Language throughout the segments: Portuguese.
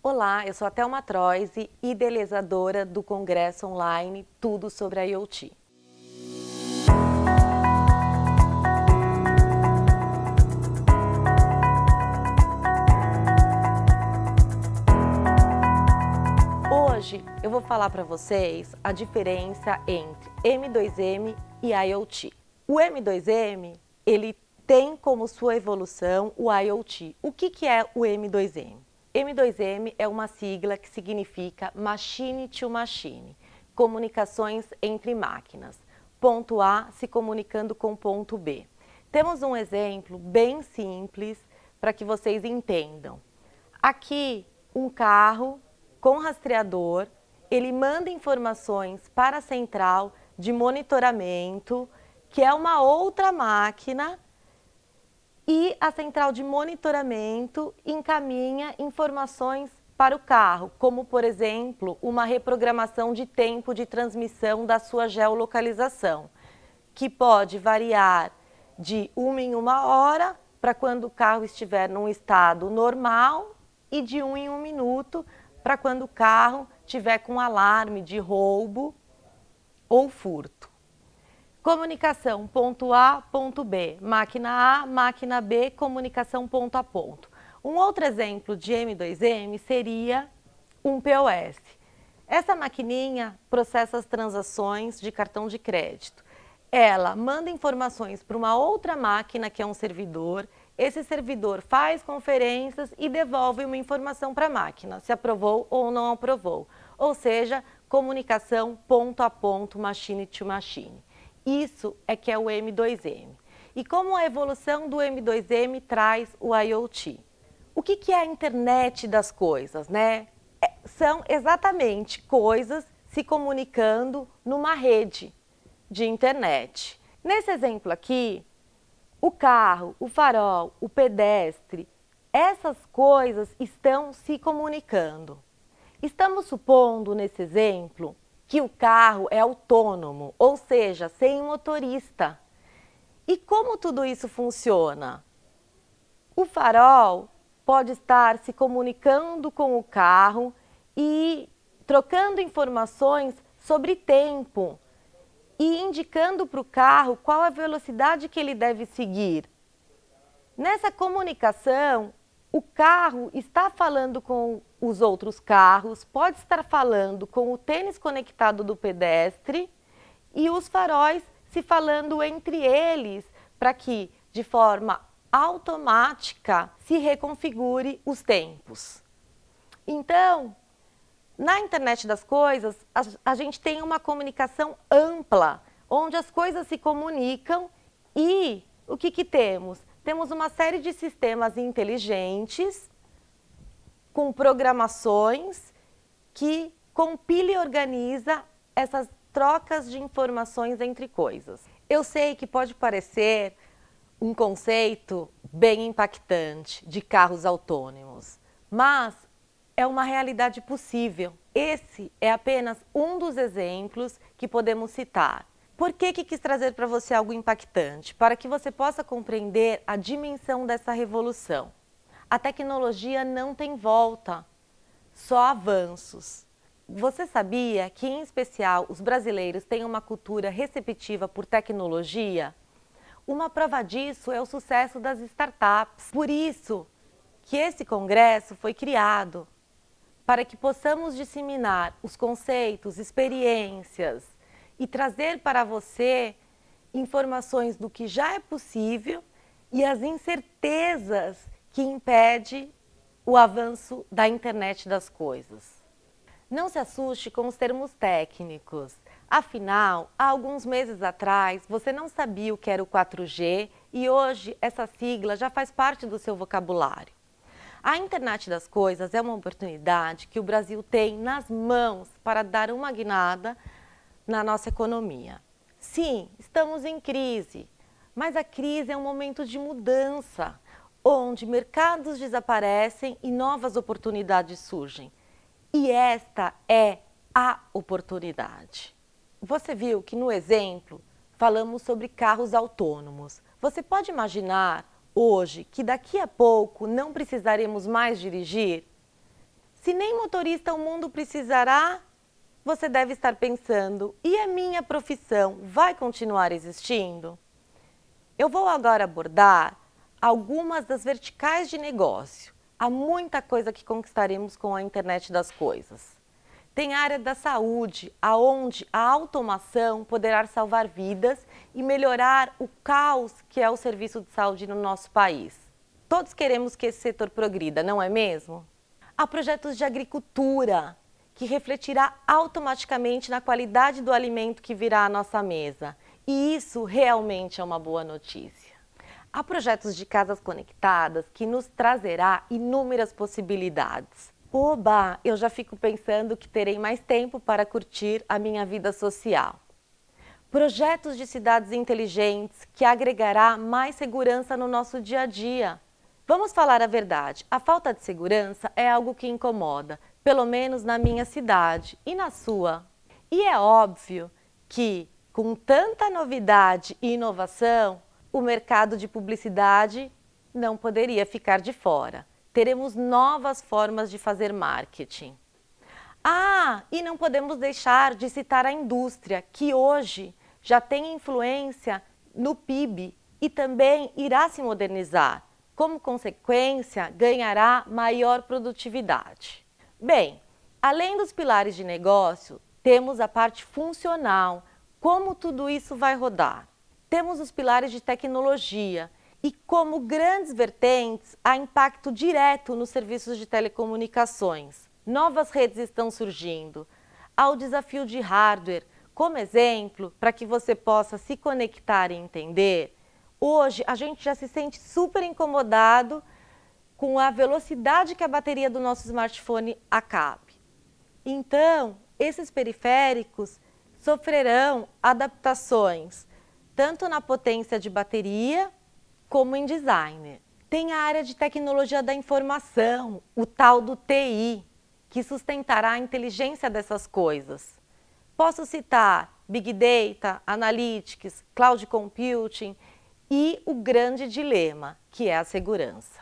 Olá, eu sou a Thelma Troisi, idealizadora do congresso online Tudo sobre a IoT. Hoje eu vou falar para vocês a diferença entre M2M e IoT. O M2M, ele tem como sua evolução o IoT. O que, que é o M2M? M2M é uma sigla que significa Machine to Machine, comunicações entre máquinas, ponto A se comunicando com ponto B. Temos um exemplo bem simples para que vocês entendam. Aqui, um carro com rastreador, ele manda informações para a central de monitoramento, que é uma outra máquina e a central de monitoramento encaminha informações para o carro, como, por exemplo, uma reprogramação de tempo de transmissão da sua geolocalização, que pode variar de uma em uma hora para quando o carro estiver num estado normal e de um em um minuto para quando o carro tiver com alarme de roubo ou furto. Comunicação ponto A, ponto B, máquina A, máquina B, comunicação ponto a ponto. Um outro exemplo de M2M seria um POS. Essa maquininha processa as transações de cartão de crédito. Ela manda informações para uma outra máquina, que é um servidor. Esse servidor faz conferências e devolve uma informação para a máquina, se aprovou ou não aprovou. Ou seja, comunicação ponto a ponto, machine to machine. Isso é que é o M2M. E como a evolução do M2M traz o IoT? O que, que é a internet das coisas, né? É, são exatamente coisas se comunicando numa rede de internet. Nesse exemplo aqui, o carro, o farol, o pedestre, essas coisas estão se comunicando. Estamos supondo, nesse exemplo, que o carro é autônomo, ou seja, sem motorista. E como tudo isso funciona? O farol pode estar se comunicando com o carro e trocando informações sobre tempo e indicando para o carro qual a velocidade que ele deve seguir. Nessa comunicação, o carro está falando com os outros carros, pode estar falando com o tênis conectado do pedestre e os faróis se falando entre eles para que, de forma automática, se reconfigure os tempos. Então, na internet das coisas, a, a gente tem uma comunicação ampla, onde as coisas se comunicam e o que, que temos? Temos uma série de sistemas inteligentes com programações que compila e organiza essas trocas de informações entre coisas. Eu sei que pode parecer um conceito bem impactante de carros autônomos, mas é uma realidade possível. Esse é apenas um dos exemplos que podemos citar. Por que, que quis trazer para você algo impactante? Para que você possa compreender a dimensão dessa revolução. A tecnologia não tem volta, só avanços. Você sabia que, em especial, os brasileiros têm uma cultura receptiva por tecnologia? Uma prova disso é o sucesso das startups. Por isso que esse congresso foi criado para que possamos disseminar os conceitos, experiências e trazer para você informações do que já é possível e as incertezas que impede o avanço da internet das coisas. Não se assuste com os termos técnicos. Afinal, há alguns meses atrás, você não sabia o que era o 4G e hoje essa sigla já faz parte do seu vocabulário. A internet das coisas é uma oportunidade que o Brasil tem nas mãos para dar uma guinada na nossa economia. Sim, estamos em crise, mas a crise é um momento de mudança onde mercados desaparecem e novas oportunidades surgem. E esta é a oportunidade. Você viu que no exemplo falamos sobre carros autônomos. Você pode imaginar hoje que daqui a pouco não precisaremos mais dirigir? Se nem motorista o mundo precisará, você deve estar pensando: e a minha profissão vai continuar existindo? Eu vou agora abordar algumas das verticais de negócio. Há muita coisa que conquistaremos com a internet das coisas. Tem a área da saúde, aonde a automação poderá salvar vidas e melhorar o caos que é o serviço de saúde no nosso país. Todos queremos que esse setor progrida, não é mesmo? Há projetos de agricultura, que refletirá automaticamente na qualidade do alimento que virá à nossa mesa. E isso realmente é uma boa notícia. Há projetos de casas conectadas que nos trazerá inúmeras possibilidades. Oba, eu já fico pensando que terei mais tempo para curtir a minha vida social. Projetos de cidades inteligentes que agregará mais segurança no nosso dia a dia. Vamos falar a verdade, a falta de segurança é algo que incomoda, pelo menos na minha cidade e na sua. E é óbvio que, com tanta novidade e inovação, o mercado de publicidade não poderia ficar de fora. Teremos novas formas de fazer marketing. Ah, e não podemos deixar de citar a indústria, que hoje já tem influência no PIB e também irá se modernizar. Como consequência, ganhará maior produtividade. Bem, além dos pilares de negócio, temos a parte funcional, como tudo isso vai rodar. Temos os pilares de tecnologia e, como grandes vertentes, há impacto direto nos serviços de telecomunicações. Novas redes estão surgindo. Há o desafio de hardware. Como exemplo, para que você possa se conectar e entender, hoje a gente já se sente super incomodado com a velocidade que a bateria do nosso smartphone acabe. Então, esses periféricos sofrerão adaptações tanto na potência de bateria como em design. Tem a área de tecnologia da informação, o tal do TI, que sustentará a inteligência dessas coisas. Posso citar Big Data, Analytics, Cloud Computing e o grande dilema, que é a segurança.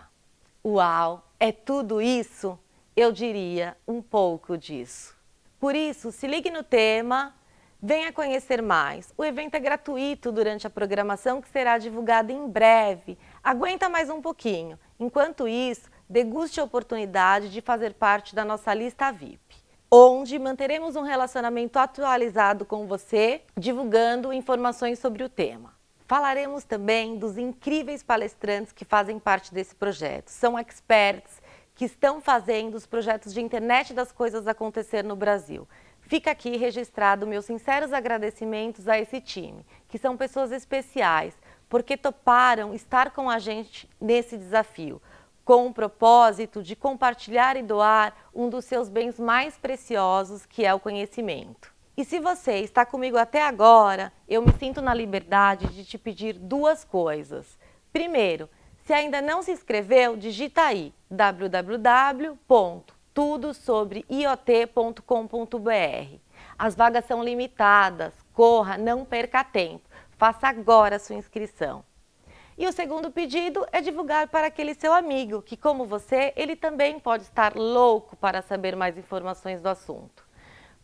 Uau, é tudo isso? Eu diria um pouco disso. Por isso, se ligue no tema, Venha conhecer mais. O evento é gratuito durante a programação que será divulgada em breve. Aguenta mais um pouquinho. Enquanto isso, deguste a oportunidade de fazer parte da nossa lista VIP, onde manteremos um relacionamento atualizado com você, divulgando informações sobre o tema. Falaremos também dos incríveis palestrantes que fazem parte desse projeto. São experts que estão fazendo os projetos de internet das coisas acontecer no Brasil. Fica aqui registrado meus sinceros agradecimentos a esse time, que são pessoas especiais, porque toparam estar com a gente nesse desafio, com o propósito de compartilhar e doar um dos seus bens mais preciosos, que é o conhecimento. E se você está comigo até agora, eu me sinto na liberdade de te pedir duas coisas. Primeiro, se ainda não se inscreveu, digita aí www tudo sobre iot.com.br. As vagas são limitadas, corra, não perca tempo. Faça agora a sua inscrição. E o segundo pedido é divulgar para aquele seu amigo, que como você, ele também pode estar louco para saber mais informações do assunto.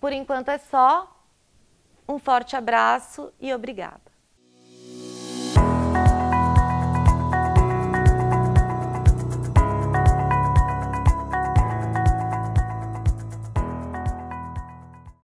Por enquanto é só. Um forte abraço e obrigada.